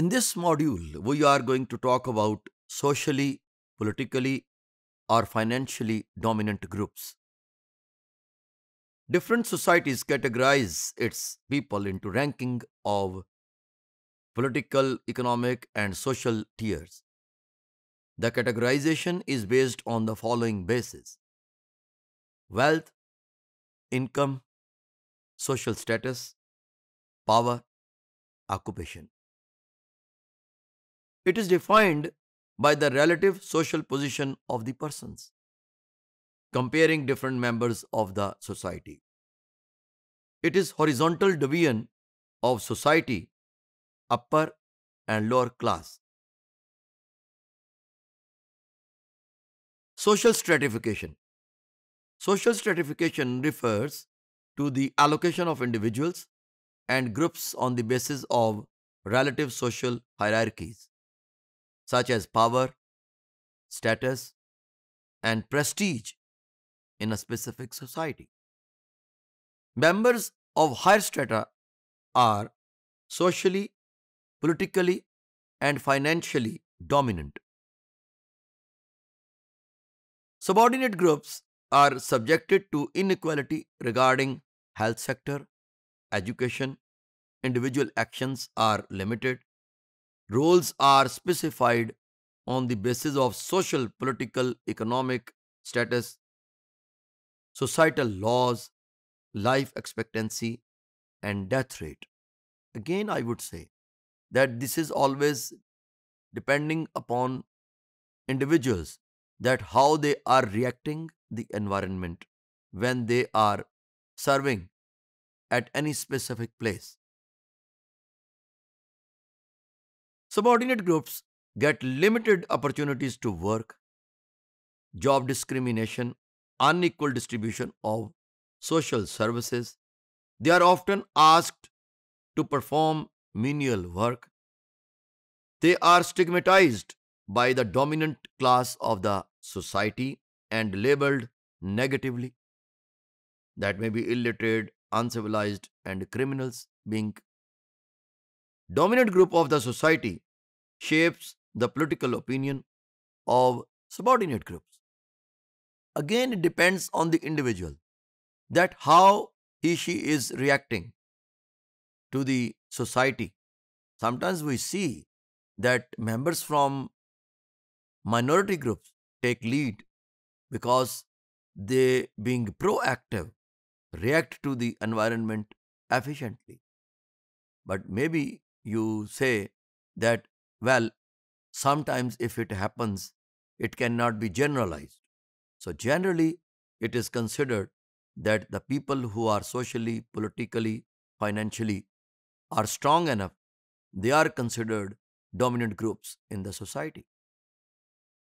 In this module, we are going to talk about socially, politically, or financially dominant groups. Different societies categorize its people into ranking of political, economic, and social tiers. The categorization is based on the following basis wealth, income, social status, power, occupation. It is defined by the relative social position of the persons, comparing different members of the society. It is horizontal division of society, upper and lower class. Social stratification. Social stratification refers to the allocation of individuals and groups on the basis of relative social hierarchies such as power, status, and prestige in a specific society. Members of higher strata are socially, politically, and financially dominant. Subordinate groups are subjected to inequality regarding health sector, education, individual actions are limited, Roles are specified on the basis of social, political, economic status, societal laws, life expectancy, and death rate. Again, I would say that this is always depending upon individuals that how they are reacting the environment when they are serving at any specific place Subordinate groups get limited opportunities to work, job discrimination, unequal distribution of social services. They are often asked to perform menial work. They are stigmatized by the dominant class of the society and labeled negatively. That may be illiterate, uncivilized, and criminals being dominant group of the society shapes the political opinion of subordinate groups. Again, it depends on the individual that how he she is reacting to the society. Sometimes we see that members from minority groups take lead because they being proactive react to the environment efficiently. But maybe you say that well, sometimes if it happens, it cannot be generalized. So generally, it is considered that the people who are socially, politically, financially are strong enough, they are considered dominant groups in the society.